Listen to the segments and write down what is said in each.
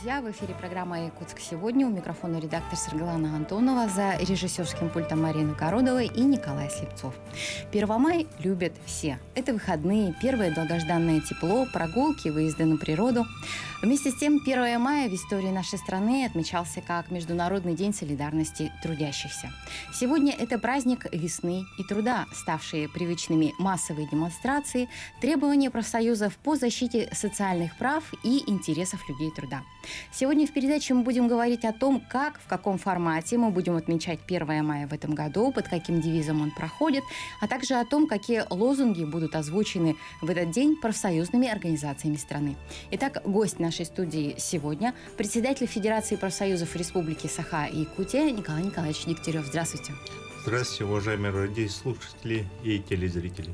друзья! В эфире программа «Якутск сегодня». У микрофона редактор Сергелана Антонова, за режиссерским пультом Марина Кородова и Николай Слепцов. Первомай любят все. Это выходные, первое долгожданное тепло, прогулки, выезды на природу. Вместе с тем, 1 мая в истории нашей страны отмечался как Международный день солидарности трудящихся. Сегодня это праздник весны и труда, ставшие привычными массовые демонстрации, требования профсоюзов по защите социальных прав и интересов людей труда. Сегодня в передаче мы будем говорить о том, как, в каком формате мы будем отмечать 1 мая в этом году, под каким девизом он проходит, а также о том, какие лозунги будут озвучены в этот день профсоюзными организациями страны. Итак, гость нашей студии сегодня – председатель Федерации профсоюзов Республики Саха и Якутия Николай Николаевич Дегтярев. Здравствуйте. Здравствуйте, уважаемые радиослушатели и телезрители.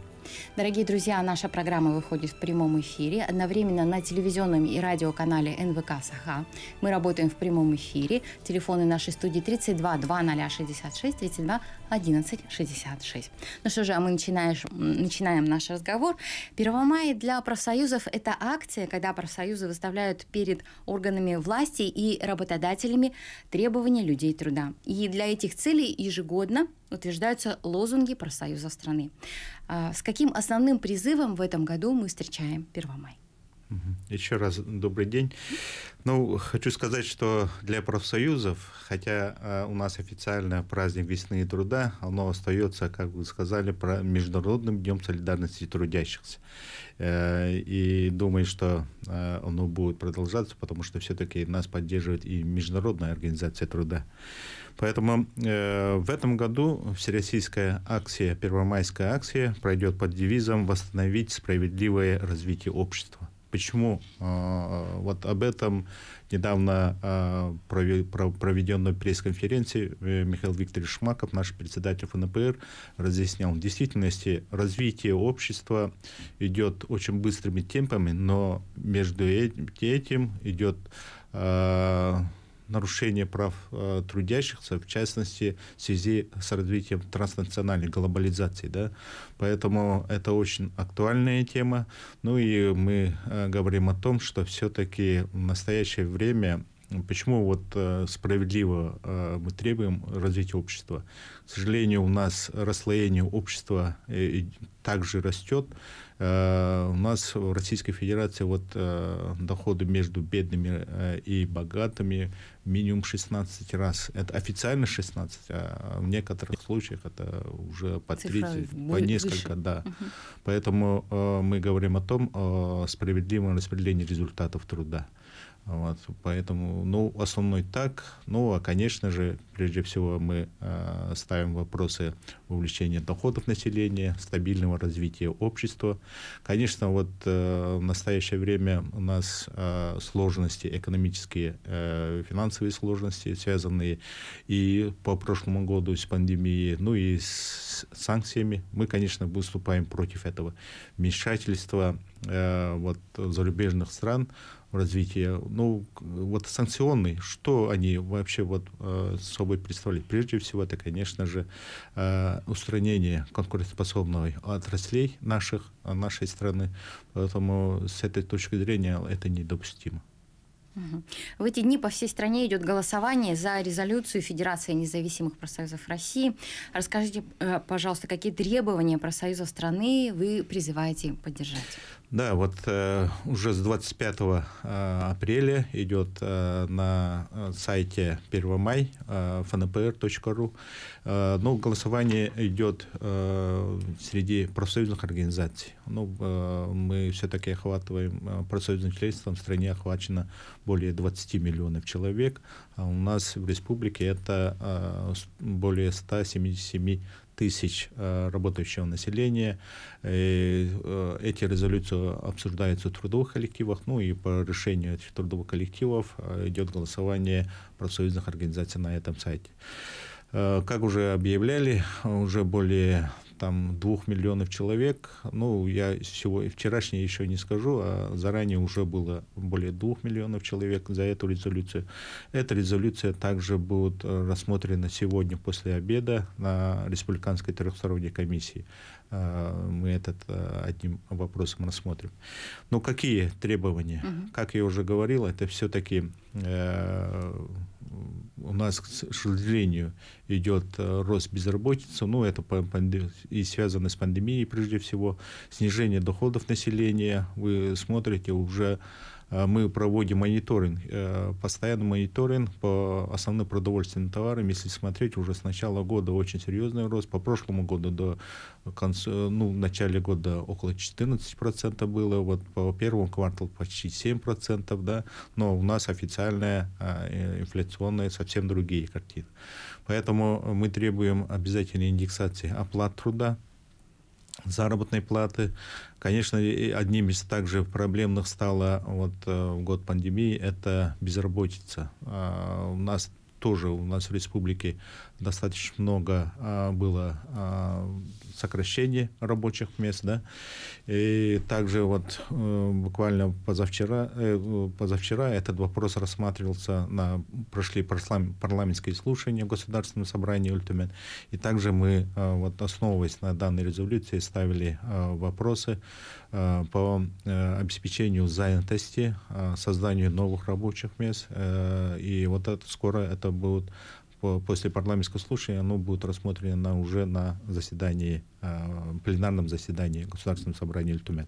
Дорогие друзья, наша программа выходит в прямом эфире, одновременно на телевизионном и радиоканале НВК «Саха». Мы работаем в прямом эфире. Телефоны нашей студии 32 2066, 32 11 66. Ну что же, а мы начинаешь, начинаем наш разговор. 1 мая для профсоюзов – это акция, когда профсоюзы выставляют перед органами власти и работодателями требования людей труда. И для этих целей ежегодно – утверждаются лозунги профсоюза страны. А, с каким основным призывом в этом году мы встречаем 1 мая? Еще раз добрый день. Ну, хочу сказать, что для профсоюзов, хотя а, у нас официально праздник весны и труда, оно остается, как вы сказали, про Международным днем солидарности трудящихся. Э, и думаю, что а, оно будет продолжаться, потому что все-таки нас поддерживает и Международная организация труда. Поэтому э, в этом году всероссийская акция, первомайская акция пройдет под девизом «Восстановить справедливое развитие общества». Почему? А, вот об этом недавно а, проведенной пресс-конференции э, Михаил Викторович Шмаков, наш председатель ФНПР, разъяснял. В действительности развитие общества идет очень быстрыми темпами, но между этим идет а, нарушение прав э, трудящихся, в частности, в связи с развитием транснациональной глобализации. Да? Поэтому это очень актуальная тема. Ну и мы э, говорим о том, что все-таки в настоящее время Почему вот э, справедливо э, мы требуем развития общества? К сожалению, у нас расслоение общества э, также растет. Э, у нас в Российской Федерации вот э, доходы между бедными э, и богатыми минимум 16 раз. Это официально 16, а в некоторых случаях это уже по Цифра 30, по несколько, да. Поэтому мы говорим о том, о справедливом распределении результатов труда. Вот, поэтому, ну, основной так. Ну, а, конечно же, прежде всего мы э, ставим вопросы увеличения доходов населения, стабильного развития общества. Конечно, вот э, в настоящее время у нас э, сложности экономические, э, финансовые сложности, связанные и по прошлому году с пандемией, ну и с санкциями. Мы, конечно, выступаем против этого вмешательства э, вот, зарубежных стран развития. Ну, вот санкционный, что они вообще вот э, собой представляют? Прежде всего, это, конечно же, э, устранение конкурентоспособных отраслей наших, э, нашей страны. Поэтому с этой точки зрения это недопустимо. В эти дни по всей стране идет голосование за резолюцию Федерации независимых профсоюзов России. Расскажите, э, пожалуйста, какие требования профсоюзов страны вы призываете поддержать? Да, вот э, уже с 25 э, апреля идет э, на э, сайте 1 май э, fnpr.ru. Э, ну, голосование идет э, среди профсоюзных организаций. Ну, э, мы все-таки охватываем, э, профсоюзным членством в стране охвачено более 20 миллионов человек, а у нас в республике это э, более 177 тысяч э, работающего населения. Э, э, эти резолюции обсуждаются в трудовых коллективах, ну и по решению этих трудовых коллективов идет голосование профсоюзных организаций на этом сайте. Как уже объявляли, уже более там двух миллионов человек. Ну, я сегодня, вчерашнее еще не скажу, а заранее уже было более двух миллионов человек за эту резолюцию. Эта резолюция также будет рассмотрена сегодня после обеда на Республиканской трехсторонней комиссии. А, мы этот а, одним вопросом рассмотрим. Но какие требования? Угу. Как я уже говорил, это все-таки э, у нас, к сожалению, идет э, рост безработицы, ну, это и связано с пандемией прежде всего, снижение доходов населения, вы смотрите уже Э, мы проводим мониторинг, э, постоянный мониторинг по основным продовольственным товарам. Если смотреть, уже с начала года очень серьезный рост. По прошлому году до конца, ну, в начале года около 14% было, вот по первому кварталу почти 7%, да, но у нас официальная а, инфляционная совсем другие картины. Поэтому мы требуем обязательной индексации оплат труда, заработной платы. Конечно, одним из также проблемных стало вот э, в год пандемии это безработица. А, у нас тоже у нас в республике достаточно много а, было а, сокращений рабочих мест, да, и также вот э, буквально позавчера, э, позавчера этот вопрос рассматривался на прошли парламентские слушания в Государственном собрании Ультумен, и также мы э, вот основываясь на данной резолюции ставили э, вопросы э, по э, обеспечению занятости, э, созданию новых рабочих мест, э, и вот это скоро это будет после парламентского слушания оно будет рассмотрено уже на заседании, а, пленарном заседании Государственного собрания Ильтумен.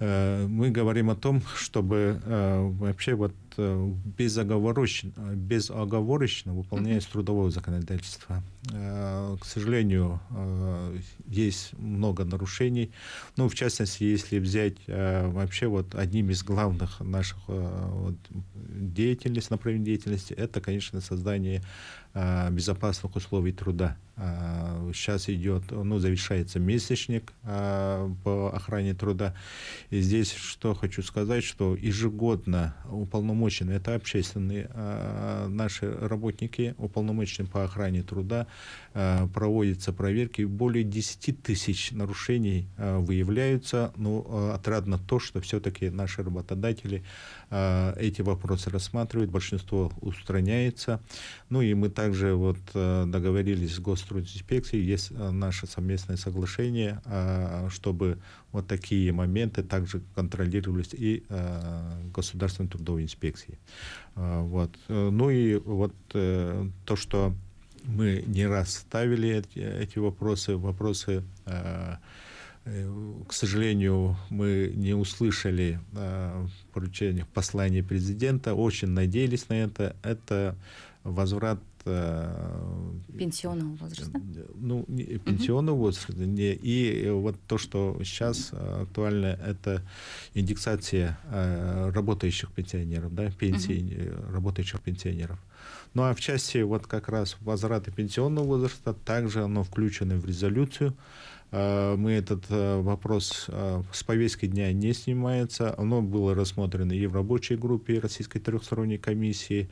Э, мы говорим о том, чтобы э, вообще вот Э, безоговорочно, безоговорочно выполняется трудовое законодательство. Э, к сожалению, э, есть много нарушений. Ну, в частности, если взять вообще вот одним из главных наших вот, направлений деятельности, это, конечно, создание безопасных условий труда. Сейчас идет, ну, завершается месячник по охране труда. И здесь что хочу сказать, что ежегодно уполномоченный уполномочены, это общественные а, наши работники, уполномоченные по охране труда, а, проводятся проверки, более 10 тысяч нарушений а, выявляются, но ну, а, отрадно то, что все-таки наши работодатели а, эти вопросы рассматривают, большинство устраняется. Ну и мы также вот а, договорились с гострудинспекцией, есть наше совместное соглашение, чтобы вот такие моменты также контролировались и государственной трудовой инспекцией рефлексии. А, вот. Э, ну и вот э, то, что мы не раз ставили эти, эти вопросы, вопросы, э, к сожалению, мы не услышали поручениях послания президента, очень надеялись на это. Это возврат Э, пенсионного возраста? Э, э, ну, не, пенсионного угу. возраста. Не, и вот то, что сейчас актуально, это индексация работающих пенсионеров, да, пенсии угу. работающих пенсионеров. Ну а в части вот как раз возврата пенсионного возраста, также оно включено в резолюцию. Мы этот вопрос с повестки дня не снимается. Оно было рассмотрено и в рабочей группе Российской трехсторонней комиссии.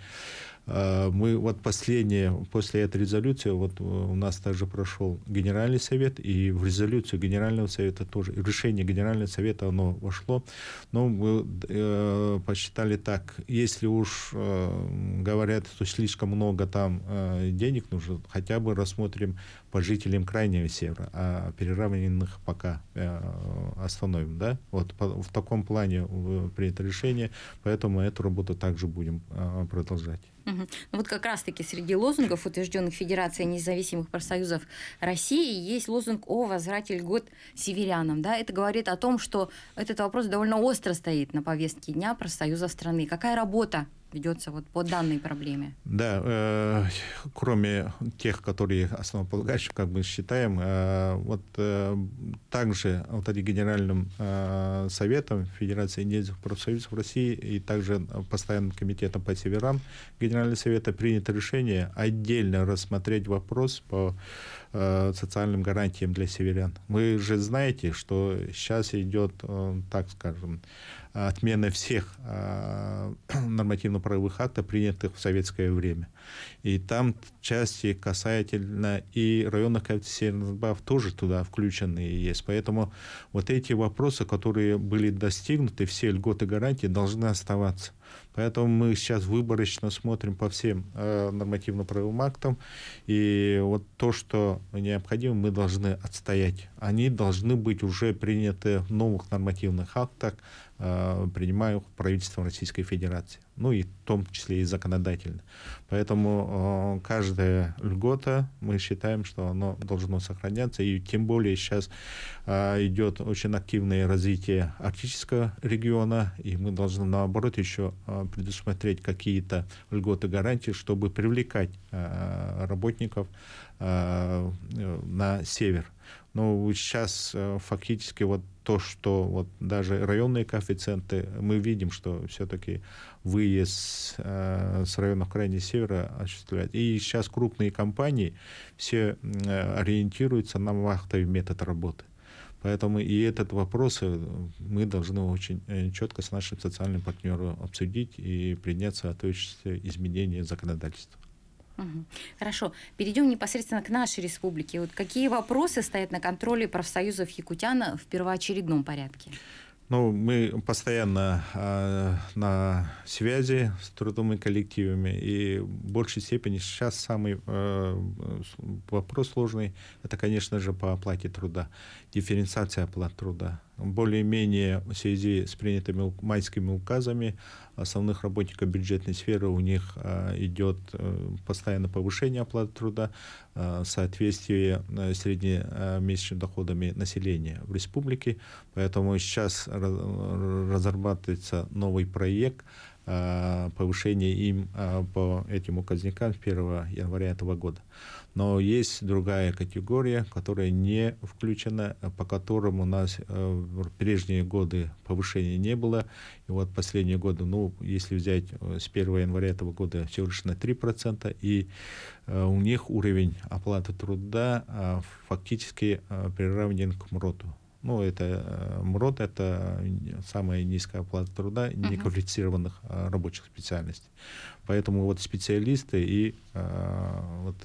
Э, мы вот последние, после этой резолюции, вот э, у нас также прошел Генеральный совет, и в резолюцию Генерального совета тоже, в решение Генерального совета оно вошло. Но мы э, посчитали так, если уж э, говорят, что слишком много там э, денег нужно, хотя бы рассмотрим по жителям Крайнего Севера, а переравненных пока э, остановим, да, вот в таком плане э, принято решение, поэтому эту работу также будем э, продолжать. Угу. вот как раз-таки среди лозунгов, утвержденных Федерацией независимых профсоюзов России, есть лозунг о возврате льгот северянам. Да? Это говорит о том, что этот вопрос довольно остро стоит на повестке дня профсоюза страны. Какая работа ведется вот по данной проблеме? Да, э, кроме тех, которые основополагающие, как мы считаем, э, вот э, также вот этим Генеральным э, Советом Федерации индейских профсоюзов России и также Постоянным комитетом по северам Генерального Совета принято решение отдельно рассмотреть вопрос по э, социальным гарантиям для северян. Вы же знаете, что сейчас идет, э, так скажем, отмены всех а, нормативно-правовых актов, принятых в советское время. И там части касательно и районных коэффициентов тоже туда включены есть. Поэтому вот эти вопросы, которые были достигнуты, все льготы гарантии должны оставаться. Поэтому мы сейчас выборочно смотрим по всем э, нормативно-правовым актам. И вот то, что необходимо, мы должны отстоять. Они должны быть уже приняты в новых нормативных актах, э, принимаемых правительством Российской Федерации ну и в том числе и законодательно. Поэтому э, каждая льгота, мы считаем, что она должна сохраняться, и тем более сейчас э, идет очень активное развитие арктического региона, и мы должны, наоборот, еще э, предусмотреть какие-то льготы, гарантии, чтобы привлекать э, работников э, на север. Но сейчас э, фактически вот то, что вот даже районные коэффициенты, мы видим, что все-таки выезд э, с районов крайне севера осуществлять. И сейчас крупные компании все э, ориентируются на вахтовый метод работы. Поэтому и этот вопрос э, мы должны очень э, четко с нашим социальным партнером обсудить и принять соответствующие а изменения законодательства. Хорошо. Перейдем непосредственно к нашей республике. Вот какие вопросы стоят на контроле профсоюзов Якутяна в первоочередном порядке? Ну, мы постоянно э, на связи с трудовыми коллективами, и в большей степени сейчас самый э, вопрос сложный, это, конечно же, по оплате труда, дифференциация оплат труда более-менее в связи с принятыми майскими указами основных работников бюджетной сферы у них э, идет э, постоянно повышение оплаты труда э, в соответствии с среднемесячными доходами населения в республике. Поэтому сейчас разрабатывается новый проект, Э, повышение им э, по этим указникам с 1 января этого года. Но есть другая категория, которая не включена, по которым у нас э, в прежние годы повышения не было. И вот последние годы, ну, если взять с 1 января этого года всего лишь на 3%, и у них уровень оплаты труда фактически приравнен к МРОТу. Ну, это э, МРОД, это самая низкая оплата труда неквалифицированных э, рабочих специальностей. Поэтому вот специалисты и э, вот,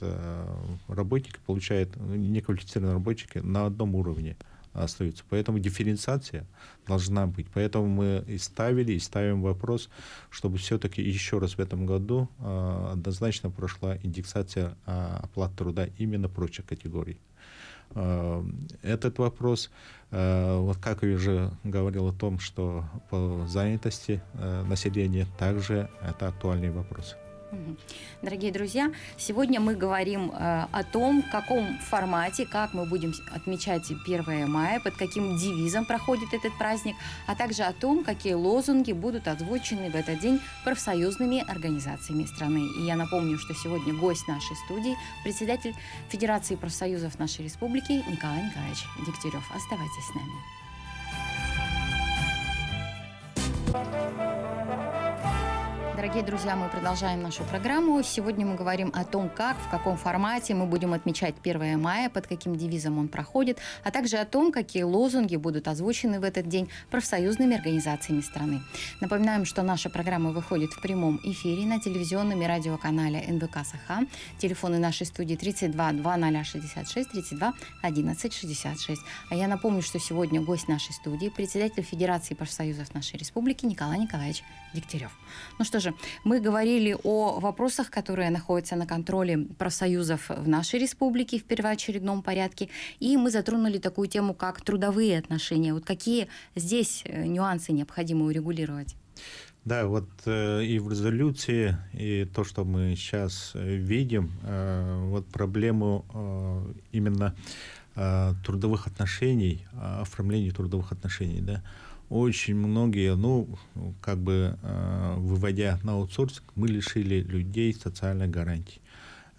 работники получают, ну, неквалифицированные работники на одном уровне остаются. Поэтому дифференциация должна быть. Поэтому мы и ставили, и ставим вопрос, чтобы все-таки еще раз в этом году однозначно прошла индексация оплаты труда именно прочих категорий. Э, этот вопрос. Э, вот как я уже говорил о том, что по занятости э, населения также это актуальный вопрос. Дорогие друзья, сегодня мы говорим э, о том, в каком формате, как мы будем отмечать 1 мая, под каким девизом проходит этот праздник, а также о том, какие лозунги будут озвучены в этот день профсоюзными организациями страны. И я напомню, что сегодня гость нашей студии, председатель Федерации профсоюзов нашей республики Николай Николаевич Дегтярев. Оставайтесь с нами. Дорогие друзья, мы продолжаем нашу программу. Сегодня мы говорим о том, как, в каком формате мы будем отмечать 1 мая, под каким девизом он проходит, а также о том, какие лозунги будут озвучены в этот день профсоюзными организациями страны. Напоминаем, что наша программа выходит в прямом эфире на телевизионном и радиоканале НВК «Саха». Телефоны нашей студии 32 2066 32 11 А я напомню, что сегодня гость нашей студии, председатель Федерации профсоюзов нашей республики Николай Николаевич Дегтярев. Ну что же, тоже. Мы говорили о вопросах, которые находятся на контроле профсоюзов в нашей республике в первоочередном порядке. И мы затронули такую тему, как трудовые отношения. Вот какие здесь э, нюансы необходимо урегулировать? Да, вот э, и в резолюции, и то, что мы сейчас э, видим, э, вот проблему э, именно э, трудовых отношений, оформления трудовых отношений, да, очень многие, ну, как бы э, выводя на аутсорсинг, мы лишили людей социальных гарантий.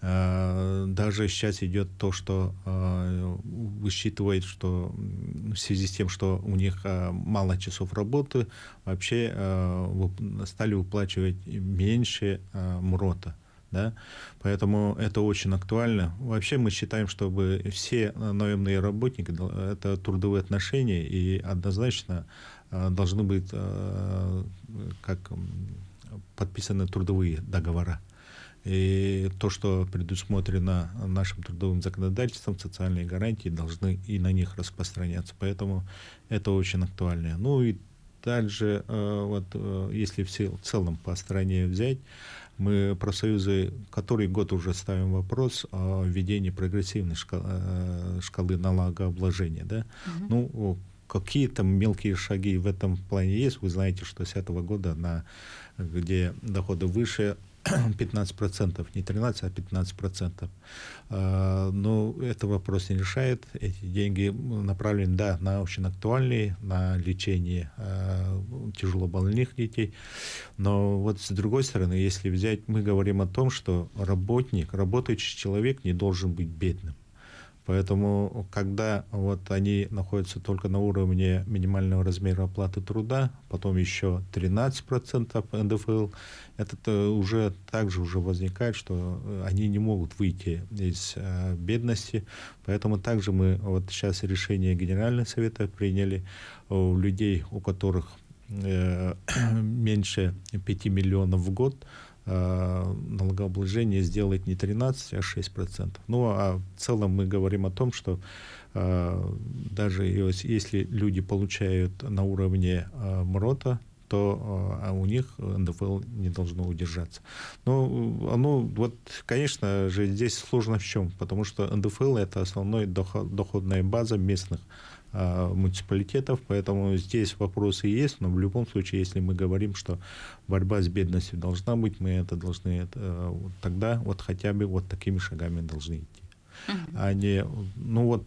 Э, даже сейчас идет то, что э, высчитывает, что в связи с тем, что у них э, мало часов работы, вообще э, стали выплачивать меньше э, МРОТа. Э, да? Поэтому это очень актуально. Вообще мы считаем, чтобы все э, наемные работники – это трудовые отношения, и однозначно э, должны быть э, как подписаны трудовые договора. И то, что предусмотрено нашим трудовым законодательством, социальные гарантии должны и на них распространяться. Поэтому это очень актуально. Ну и также, вот, если все в целом по стране взять, мы, профсоюзы, который год уже ставим вопрос о введении прогрессивной шкалы, э, шкалы налогообложения. Да? Угу. Ну, какие-то мелкие шаги в этом плане есть. Вы знаете, что с этого года, на, где доходы выше, 15%, не 13, а 15%. А, но ну, это вопрос не решает. Эти деньги направлены, да, на очень актуальные, на лечение а, тяжело больных детей. Но вот с другой стороны, если взять, мы говорим о том, что работник, работающий человек не должен быть бедным. Поэтому, когда вот они находятся только на уровне минимального размера оплаты труда, потом еще 13% НДФЛ, это э, уже также уже возникает, что э, они не могут выйти из а, бедности. Поэтому также мы вот сейчас решение Генерального совета приняли у людей, у которых э, меньше 5 миллионов в год – Э, налогообложение сделает не 13, а 6 процентов. Ну, а в целом мы говорим о том, что э, даже если люди получают на уровне э, МРОТа, то а у них НДФЛ не должно удержаться. Ну, оно, ну, вот, конечно же, здесь сложно в чем, потому что НДФЛ – это основная доходная база местных а, муниципалитетов, поэтому здесь вопросы есть, но в любом случае, если мы говорим, что борьба с бедностью должна быть, мы это должны э, тогда вот хотя бы вот такими шагами должны идти. uh А не, ну вот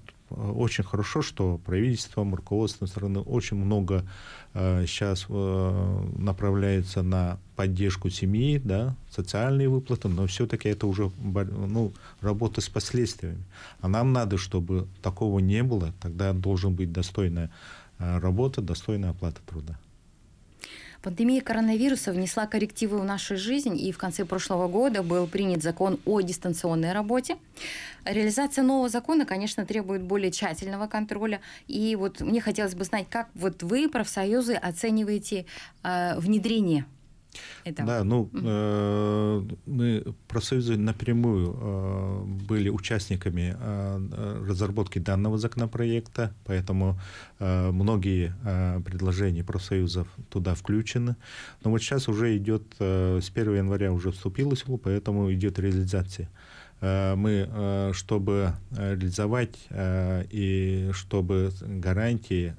очень хорошо, что правительством, руководством страны очень много сейчас э, э, направляется на поддержку семьи, да, социальные выплаты, но все-таки это уже ну, работа с последствиями. А нам надо, чтобы такого не было, тогда должен быть достойная э, работа, достойная оплата труда. Пандемия коронавируса внесла коррективы в нашу жизнь, и в конце прошлого года был принят закон о дистанционной работе. Реализация нового закона, конечно, требует более тщательного контроля. И вот мне хотелось бы знать, как вот вы, профсоюзы, оцениваете э, внедрение этого. Да, ну, э, мы, профсоюзы напрямую э, были участниками э, разработки данного законопроекта, поэтому э, многие э, предложения профсоюзов туда включены. Но вот сейчас уже идет, э, с 1 января уже вступило в силу, поэтому идет реализация. Э, мы, э, чтобы э, реализовать и чтобы гарантии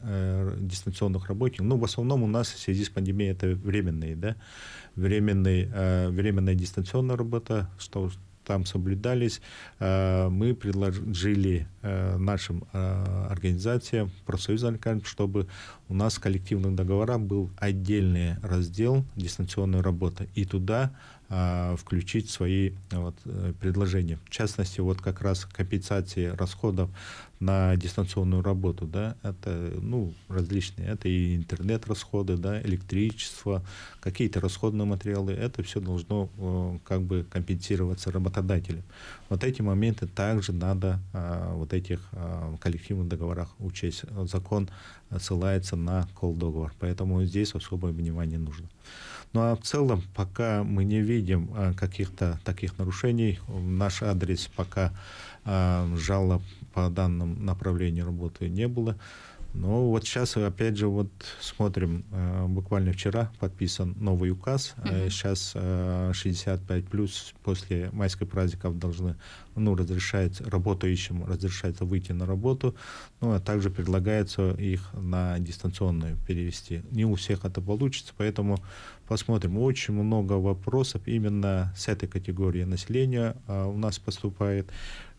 дистанционных работников, ну, в основном у нас в связи с пандемией это временные, да, временные временная дистанционная работа, что там соблюдались, мы предложили нашим организациям, профсоюзам, чтобы у нас в коллективных договорах был отдельный раздел дистанционной работы, и туда а, включить свои вот, э, предложения. В частности, вот как раз компенсации расходов на дистанционную работу, да, это, ну, различные, это и интернет-расходы, да, электричество, какие-то расходные материалы, это все должно э, как бы компенсироваться работодателем. Вот эти моменты также надо а, вот этих а, коллективных договорах учесть. Закон э, ссылается на кол-договор, поэтому здесь особое внимание нужно. Ну а в целом, пока мы не видим а, каких-то таких нарушений, наш адрес пока а, жалоб по данному направлению работы не было. Но ну, вот сейчас, э, опять же, вот смотрим, э, буквально вчера подписан новый указ. Mm-hmm. Сейчас 65 плюс после майской праздников должны, ну, разрешать работающим, разрешается выйти на работу. Ну, а также предлагается их на дистанционную перевести. Не у всех это получится, поэтому посмотрим. Очень много вопросов именно с этой категории населения э, у нас поступает.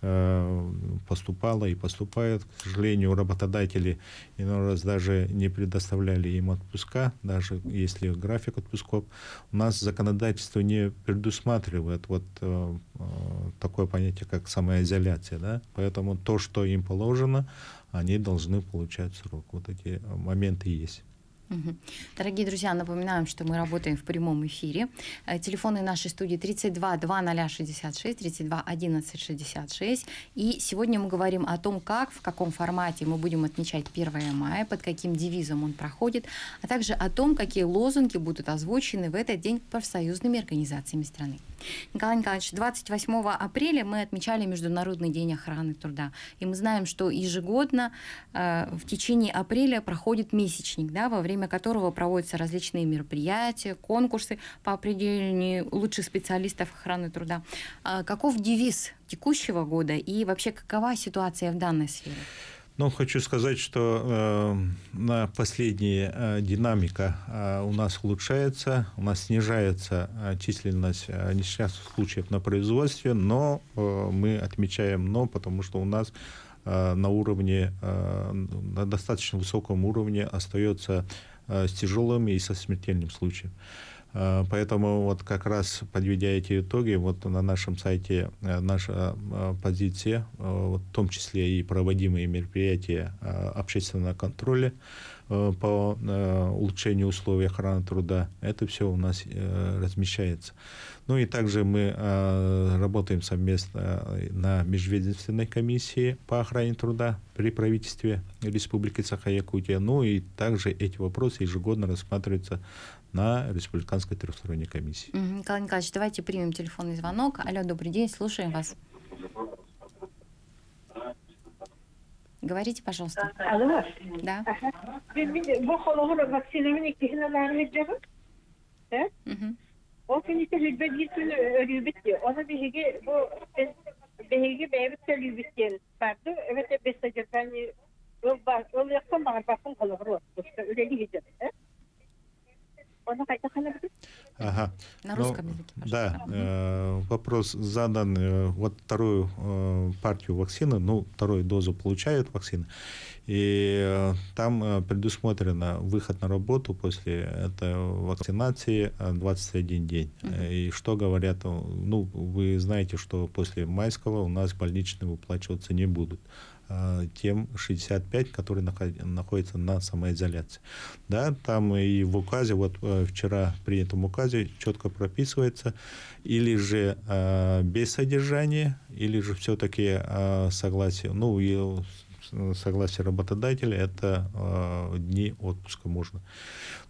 Э, поступало и поступает. К сожалению, работодатели иной раз даже не предоставляли им отпуска, даже если график отпусков. У нас законодательство не предусматривает вот э, э, такое понятие, как самоизоляция. Да? Поэтому то, что им положено, они должны получать срок. Вот эти моменты есть. Дорогие друзья, напоминаем, что мы работаем в прямом эфире. Э, телефоны нашей студии 32 2066, 32 11 66. И сегодня мы говорим о том, как, в каком формате мы будем отмечать 1 мая, под каким девизом он проходит, а также о том, какие лозунги будут озвучены в этот день профсоюзными организациями страны. Николай Николаевич, 28 апреля мы отмечали Международный день охраны труда. И мы знаем, что ежегодно э, в течение апреля проходит месячник, да, во время которого проводятся различные мероприятия, конкурсы по определению лучших специалистов охраны труда. Э, каков девиз текущего года и вообще какова ситуация в данной сфере? Ну, хочу сказать, что э, на последние э, динамика э, у нас улучшается, у нас снижается э, численность э, несчастных случаев на производстве, но э, мы отмечаем но, потому что у нас э, на уровне, э, на достаточно высоком уровне остается э, с тяжелыми и со смертельным случаем. Э, поэтому вот как раз подведя эти итоги, вот на нашем сайте э, наша э, позиция, в том числе и проводимые мероприятия общественного контроля, Э, по э, улучшению условий охраны труда. Это все у нас э, размещается. Ну и также мы работаем совместно на межведомственной комиссии по охране труда при правительстве Республики Саха-Якутия. Ну и также эти вопросы ежегодно рассматриваются на Республиканской трехсторонней комиссии. Николай Николаевич, давайте примем телефонный звонок. Алло, добрый день, слушаем вас. Говорите, пожалуйста. Алло. Да. Угу. O finishe hübbe gitsin rübitti. Ona bir hege bu bir hege beybitte rübitten vardı. Evet de besteci ben o bak o yakın var bakın kalır o. İşte öyle gidecek. Ага. На ну, русском Но, языке. Да, э, вопрос задан. Э, вот вторую э, партию вакцины, ну, вторую дозу получают вакцины, и э, там э, предусмотрено выход на работу после этой вакцинации 21 э, день. Угу. И что говорят, э, ну, вы знаете, что после майского у нас больничные выплачиваться не будут. Э, тем 65, которые находятся на самоизоляции. Да, там и в указе, вот э, вчера принятом указе четко прописывается, или же э, без содержания, или же все-таки э, согласие, ну, и согласие работодателя, это э, дни отпуска можно.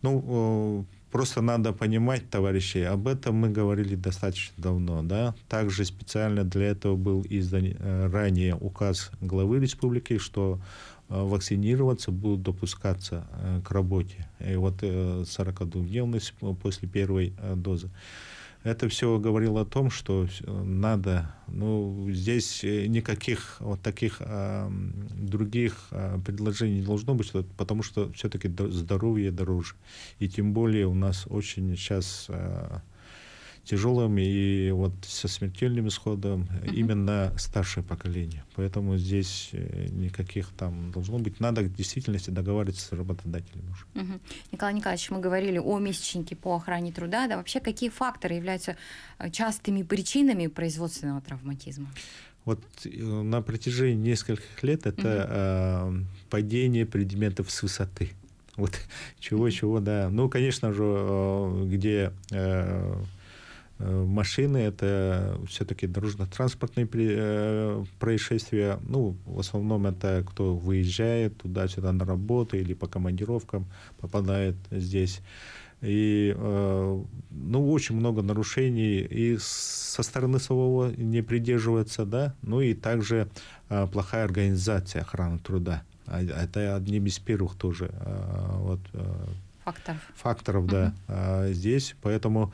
Ну, э, Просто надо понимать, товарищи, об этом мы говорили достаточно давно. Да? Также специально для этого был издан э, ранее указ главы республики, что э, вакцинироваться будут допускаться э, к работе. И вот 42-дневность после первой дозы. Это все говорило о том, что э, надо, ну, здесь э, никаких вот таких э, других э, предложений не должно быть, потому что все-таки здоровье дороже. И тем более у нас очень сейчас э, тяжелым и вот со смертельным исходом угу. именно старшее поколение. Поэтому здесь э, никаких там должно быть. Надо в действительности договариваться с работодателем уже. Угу. Николай Николаевич, мы говорили о месячнике по охране труда. Да, вообще какие факторы являются э, частыми причинами производственного травматизма? Вот э, на протяжении нескольких лет это угу. э, падение предметов с высоты. Вот чего-чего, да. Ну, конечно же, где э, Э, машины это все-таки дорожно-транспортные э, происшествия. Ну, в основном это кто выезжает туда-сюда на работу или по командировкам попадает здесь. И э, ну, очень много нарушений и со стороны самого не придерживается, да, ну и также плохая организация охраны труда. А, это одним из первых тоже вот, факторов. Факторов, да, угу. здесь. Поэтому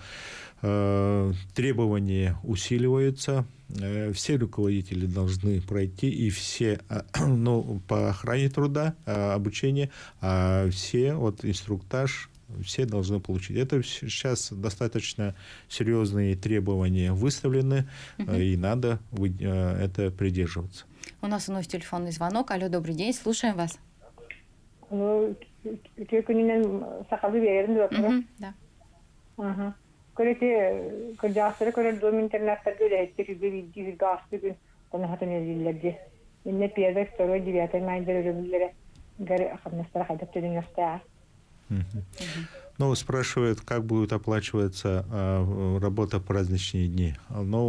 Э, требования усиливаются, э, все руководители должны пройти, и все, э, ну, по охране труда, обучение, а все, вот, инструктаж, все должны получить. Это сейчас достаточно серьезные требования выставлены, и надо это придерживаться. У нас вновь телефонный звонок. Алло, добрый день, слушаем вас. Да. Körete kırdaasları körer doğum internetlerde öyle etti ki bir video bir gastı gün onu hatan edilirdi. Minne bir yerde soru gibi yatan mayınlar ölümlere gari akımlıstara kaydap dedin yastaya. Ну, спрашивают, как будет оплачиваться э, работа в праздничные дни. Ну,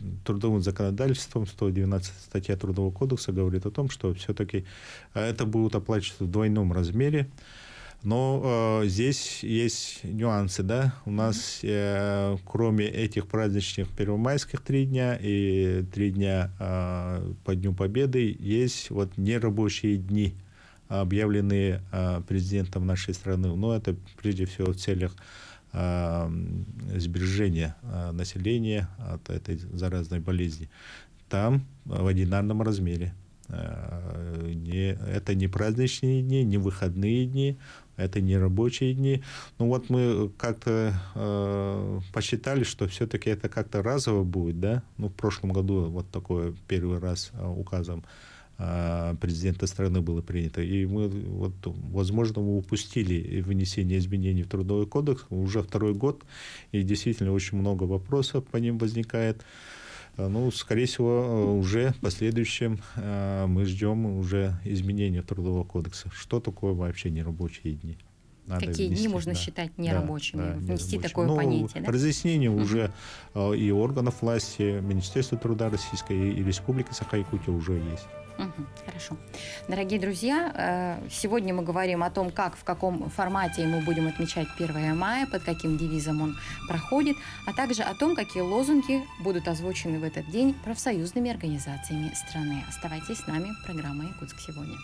э, трудовым законодательством 119 статья Трудового кодекса говорит о том, что все-таки это будет оплачиваться в двойном размере. Э, но э, здесь есть нюансы, да. У нас, э, кроме этих праздничных первомайских три дня и три дня э, по Дню Победы, есть вот нерабочие дни, объявленные э, президентом нашей страны. Но это прежде всего в целях э, сбережения э, населения от этой заразной болезни. Там в одинарном размере э, не, это не праздничные дни, не выходные дни это не рабочие дни. Ну вот мы как-то э, посчитали, что все-таки это как-то разово будет, да? Ну в прошлом году вот такое первый раз э, указом э, президента страны было принято. И мы, вот, возможно, мы упустили внесение изменений в Трудовой кодекс уже второй год, и действительно очень много вопросов по ним возникает. Э, ну, скорее всего, э, уже в последующем э, мы ждем уже изменения Трудового кодекса. Что такое вообще нерабочие дни? Надо Какие внести, дни можно да, считать нерабочими, да, да, внести нерабочими. такое ну, понятие. Да? Разъяснение уже и органов власти, Министерства труда Российской и Республики Саха-Якутия уже есть хорошо. Дорогие друзья, э, сегодня мы говорим о том, как, в каком формате мы будем отмечать 1 мая, под каким девизом он проходит, а также о том, какие лозунги будут озвучены в этот день профсоюзными организациями страны. Оставайтесь с нами, программа «Якутск сегодня».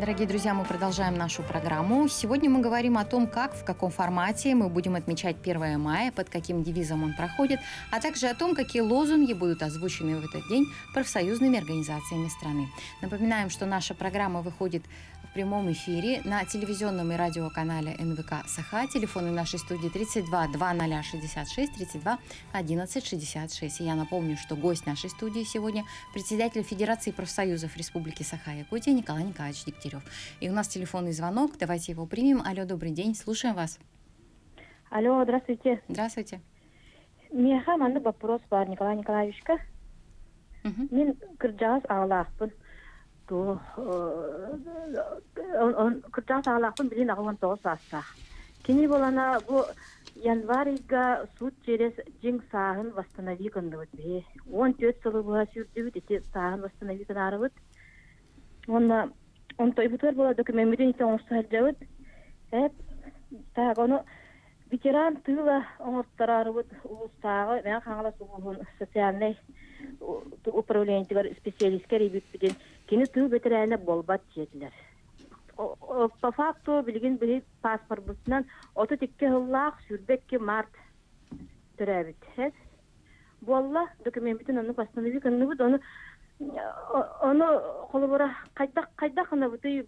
Дорогие друзья, мы продолжаем нашу программу. Сегодня мы говорим о том, как, в каком формате мы будем отмечать 1 мая, под каким девизом он проходит, а также о том, какие лозунги будут озвучены в этот день профсоюзными организациями страны. Напоминаем, что наша программа выходит в прямом эфире на телевизионном и радиоканале НВК «Саха». Телефоны нашей студии 32 2066 32 11 66. И я напомню, что гость нашей студии сегодня председатель Федерации профсоюзов Республики Саха-Якутия Николай Николаевич Дегтярев. И у нас телефонный звонок, давайте его примем. Алло, добрый день, слушаем вас. Алло, здравствуйте. Здравствуйте. Меня вопрос бар Николай Николаевичка. Мин кырджагыз аалаакпын что он, он кырдьаат болана бу январьга суд через жиң саахын восстанови кындыбыт бие он төт сылы буга сүрдүбүт ити онна он тойбутар була документмирин ите оңустаардабыт эп так ветеран тыла оңортарарыбыт кини тыы бетерәне болбат жетилер по факту билигин бири паспортбутунан оту тикке хыллаах сүрбекки март э буолла документбитин ону постанови кынныбыт ону ону холобора кайдак кайдак ынабытый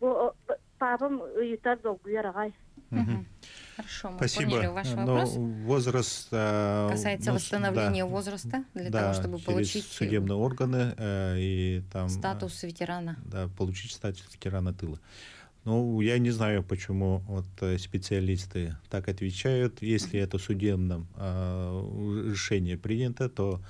папам ыйытар долгуяр агай Хорошо, мы Спасибо. поняли ваш Но ну, вопрос. Возраст э, касается ну, восстановления да, возраста для да, того, чтобы через получить э, судебные органы э, и там э, статус ветерана. Да, получить статус ветерана тыла. Ну, я не знаю, почему вот э, специалисты так отвечают. Если это судебном э, решение принято, то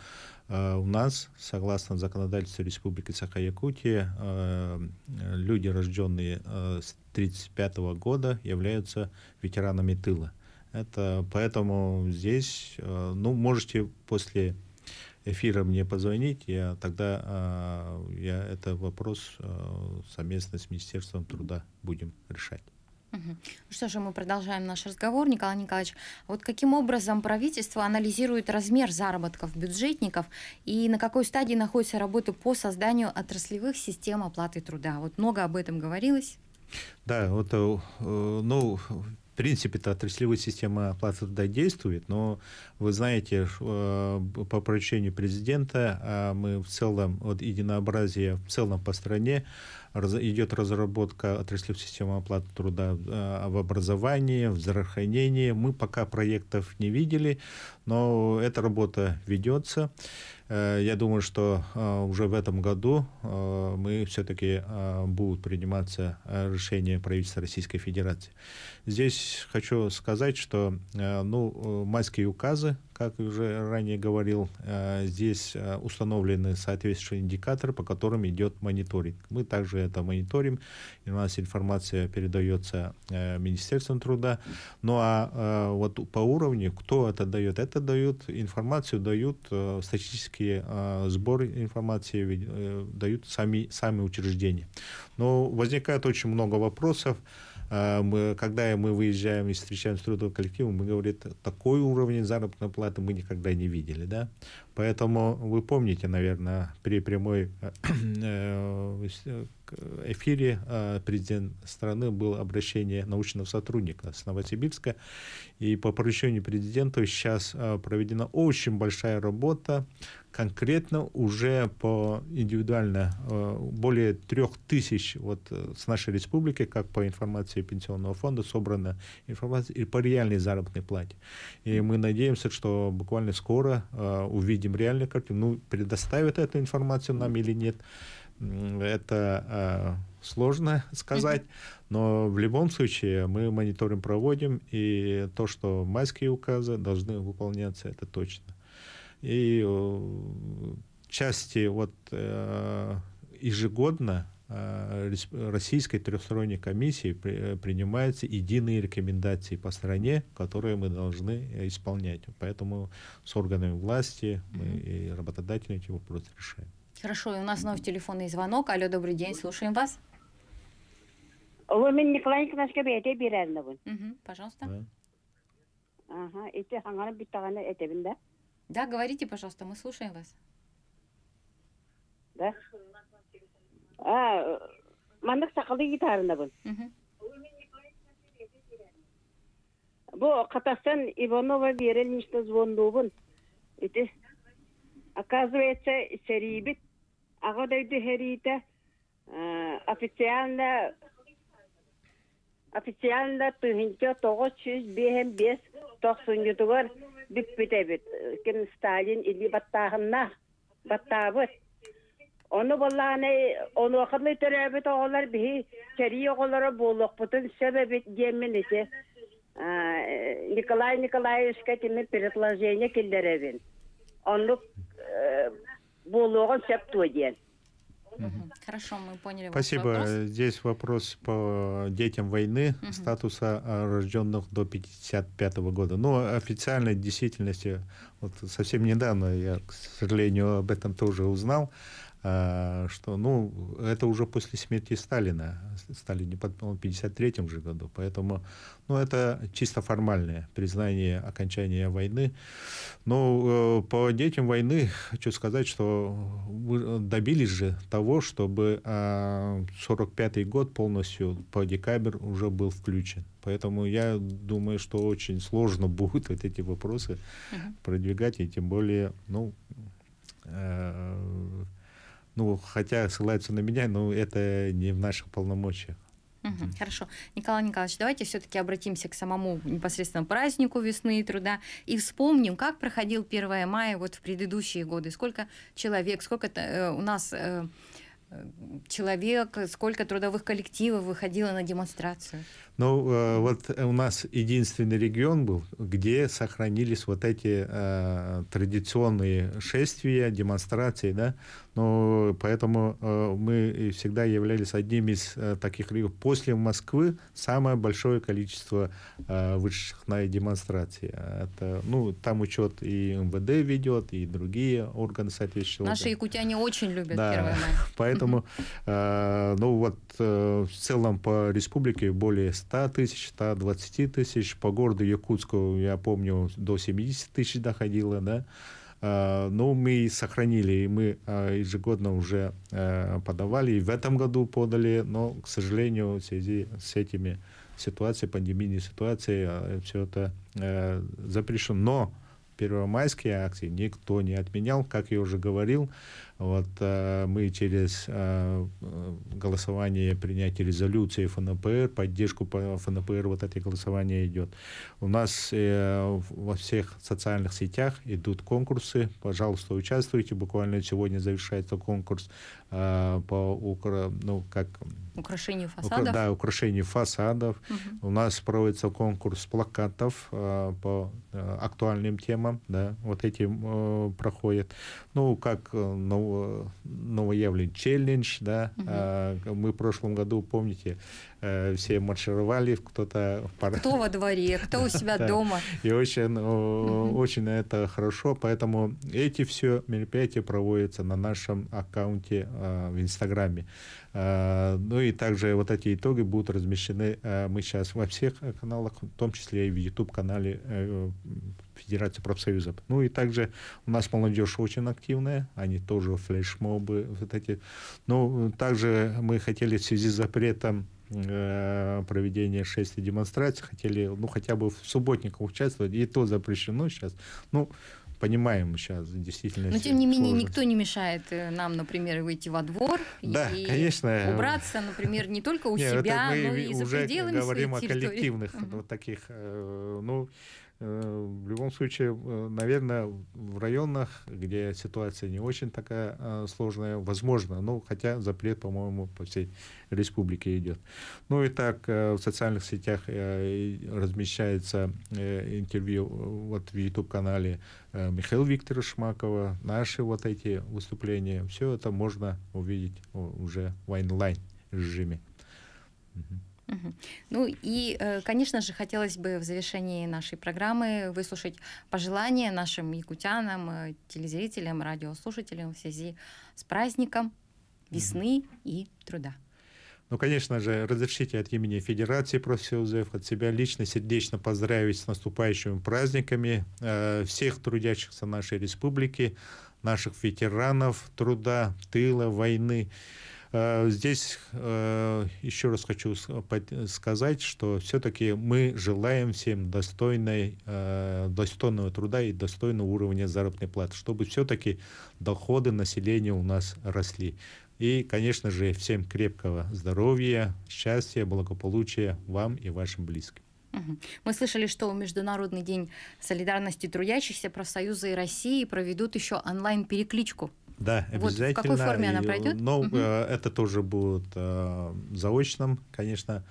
Э, у нас, согласно законодательству Республики Саха-Якутия, э, э, люди, рожденные с 1935 года, являются ветеранами тыла. Это поэтому здесь, ну, можете после эфира мне позвонить, я тогда я это вопрос совместно с Министерством труда будем решать. Ну Что же, мы продолжаем наш разговор, Николай Николаевич. Вот каким образом правительство анализирует размер заработков бюджетников и на какой стадии находится работа по созданию отраслевых систем оплаты труда? Вот много об этом говорилось. Да, вот, э, э, ну, в принципе-то отраслевая система оплаты труда действует, но вы знаете, э, по поручению президента а, мы в целом, вот единообразие в целом по стране, идет разработка отраслевой системы оплаты труда а, в образовании, в здравоохранении. Мы пока проектов не видели, но эта работа ведется. Э, я думаю, что э, уже в этом году э, мы все-таки будут приниматься решения правительства Российской Федерации. Здесь хочу сказать, что ну, майские указы, как уже ранее говорил, э, здесь э, установлены соответствующие индикаторы, по которым идет мониторинг. Мы также это мониторим, и у нас информация передается э, Министерством труда. Ну а вот по уровню, кто это дает? Это дают информацию, дают статистические сборы информации, дают сами, сами учреждения. Но возникает очень много вопросов. А, мы, когда мы выезжаем и встречаем с трудовым коллективом, мы говорим, такой уровень заработной платы мы никогда не видели, да. Поэтому вы помните, наверное, при прямой э, э, э, эфире президент страны было обращение научного сотрудника с Новосибирска. И по поручению президента сейчас проведена очень большая работа. Конкретно уже по индивидуально более трех тысяч вот с нашей республики, как по информации Пенсионного фонда, собрана информация и по реальной заработной плате. И мы надеемся, что буквально скоро увидим видим реальную картину. Ну, предоставят эту информацию нам или нет, это э, сложно сказать, но в любом случае мы мониторинг проводим, и то, что майские указы должны выполняться, это точно. И э, части вот э, ежегодно Э, российской трехсторонней комиссии э, принимаются единые рекомендации по стране, которые мы должны э, исполнять. Поэтому с органами власти мы и работодатели эти вопросы решаем. Хорошо, и у нас новый телефонный звонок. Алло, добрый день, слушаем вас. Вы Мен Николай Николаевичке бейте берәрнебін. Пожалуйста. Да. Ага, эти хангарым биттаганы этебин да? Да, говорите, пожалуйста, мы слушаем вас. Да? мандык сакалды гитарында бул бу катастан иванова верельничте звондубун ити оказывается серибит ага дөйдү херите официально официально тыгынча тогуз жүз бехен бес токсон ютугар бүппитебит ким сталин или баттаагына баттаабыт Onu bollany onu vaqtly töräbi toğlar bihi keri yoğulara bolluk butun sebebi geminisi. Николай Николаевич кәтеме предложение келдеребин. Онлык э, болуғын сәп туаден. Хорошо, мы поняли Спасибо. Вопрос. Здесь вопрос по детям войны, угу. статуса а, рожденных до 55 -го года. Но ну, официальной действительности, вот совсем недавно я, к сожалению, об этом тоже узнал, Э, что, ну, это уже после смерти Сталина. Сталин не он в 53 же году, поэтому, ну, это чисто формальное признание окончания войны. Но ну, э, по детям войны хочу сказать, что добились же того, чтобы 45 э, год полностью по декабрь уже был включен. Поэтому я думаю, что очень сложно будет вот эти вопросы uh-huh. продвигать, и тем более, ну, э- ну, хотя ссылаются на меня, но это не в наших полномочиях. Угу, хорошо. Николай Николаевич, давайте все-таки обратимся к самому непосредственно празднику весны и труда и вспомним, как проходил 1 мая вот в предыдущие годы. Сколько человек, сколько э, у нас э, э, человек, сколько трудовых коллективов выходило на демонстрацию? Но ну, э, вот э, у нас единственный регион был, где сохранились вот эти э, традиционные шествия, демонстрации, да. Но ну, поэтому э, мы всегда являлись одним из э, таких регионов. После Москвы самое большое количество э, высших на демонстрации. Это, ну, там учет и МВД ведет, и другие органы соответствующие. Наши якутяне очень любят да. 1 мая. Поэтому, э, ну вот, э, в целом по республике более 100 тысяч, 120 тысяч. По городу Якутску, я помню, до 70 тысяч доходило, да. А, но ну, мы сохранили, и мы а, ежегодно уже а, подавали, и в этом году подали, но, к сожалению, в связи с этими ситуациями, пандемийной ситуацией, все это запрещено. Но первомайские акции никто не отменял, как я уже говорил, вот э, мы через э, голосование принятия резолюции ФНПР, поддержку ФНПР, вот эти голосования идет. У нас э, во всех социальных сетях идут конкурсы. Пожалуйста, участвуйте. Буквально сегодня завершается конкурс по укра... ну, как... украшению фасадов. Да, украшению фасадов. Угу. У нас проводится конкурс плакатов по актуальным темам. Да. Вот эти проходят. Ну, как на новоявлен челлендж, да, угу. мы в прошлом году, помните, Э, все маршировали, кто-то... Кто во дворе, кто у себя дома. И очень, очень это хорошо, поэтому эти все мероприятия проводятся на нашем аккаунте э, в Инстаграме. Э, ну и также вот эти итоги будут размещены мы сейчас во всех каналах, в том числе и в YouTube-канале Федерации профсоюзов. Ну и также у нас молодежь очень активная, они тоже флешмобы вот эти. Ну, также мы хотели в связи с запретом Э, проведения шествий, демонстраций, хотели, ну, хотя бы в субботниках участвовать, и то запрещено сейчас. Ну, понимаем сейчас действительно. Но тем не менее сложность. никто не мешает э, нам, например, выйти во двор да, и конечно. убраться, например, не только у Нет, ну, себя, но и за пределами говорим своей территории. о коллективных угу. вот таких, э, ну Э, в любом случае, э, наверное, в районах, где ситуация не очень такая э, сложная, возможно, ну, хотя запрет, по-моему, по всей республике идет. Ну и так, в социальных сетях размещается интервью вот в YouTube-канале Михаила Виктора Шмакова, наши вот эти выступления, все это можно увидеть уже в онлайн режиме. Mm-hmm. Ну и, э, конечно же, хотелось бы в завершении нашей программы выслушать пожелания нашим якутянам, э, телезрителям, радиослушателям в связи с праздником весны и труда. Ну, конечно же, разрешите от имени Федерации профсоюзов, от себя лично сердечно поздравить с наступающими праздниками э, всех трудящихся нашей республики, наших ветеранов труда, тыла, войны. Э, здесь э, еще раз хочу сказать, что все-таки мы желаем всем достойной, э, достойного труда и достойного уровня заработной платы, чтобы все-таки доходы населения у нас росли. И, конечно же, всем крепкого здоровья, счастья, благополучия вам и вашим близким. Мы слышали, что Международный день солидарности трудящихся профсоюза России проведут еще онлайн-перекличку да, обязательно. Вот в какой форме она э, пройдет? Но угу. Э, это тоже будет э, заочным, конечно.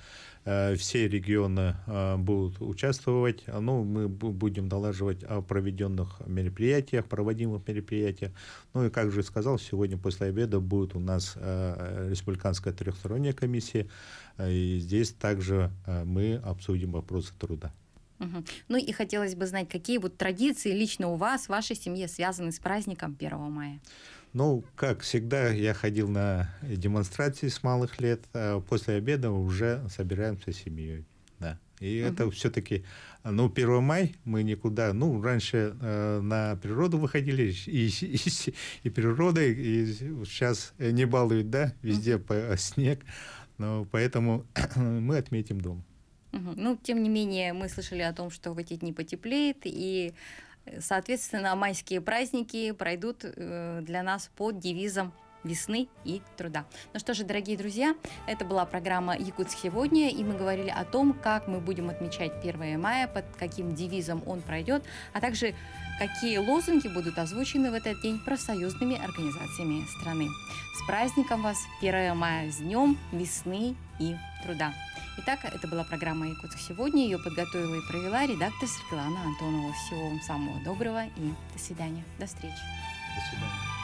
Все регионы будут участвовать. Ну, мы будем налаживать о проведенных мероприятиях, проводимых мероприятиях. Ну и, как же сказал, сегодня после обеда будет у нас Республиканская трехсторонняя комиссия. И здесь также мы обсудим вопросы труда. Угу. Ну и хотелось бы знать, какие вот традиции лично у вас, в вашей семье связаны с праздником 1 мая? Ну, как всегда, я ходил на демонстрации с малых лет, а после обеда уже собираемся с семьей. Да. И угу. это все-таки, ну, 1 май мы никуда, ну, раньше э, на природу выходили, и, и, и природа, и сейчас не балуют, да, везде угу. по, э, снег, но поэтому мы отметим дом. Угу. Ну, тем не менее, мы слышали о том, что в эти дни потеплеет, и Соответственно, майские праздники пройдут э, для нас под девизом весны и труда. Ну что же, дорогие друзья, это была программа «Якутск сегодня», и мы говорили о том, как мы будем отмечать 1 мая, под каким девизом он пройдет, а также какие лозунги будут озвучены в этот день профсоюзными организациями страны. С праздником вас, 1 мая, с днем весны и труда! Итак, это была программа «Якутск сегодня». Ее подготовила и провела редактор Светлана Антонова. Всего вам самого доброго и до свидания. До встречи. До свидания.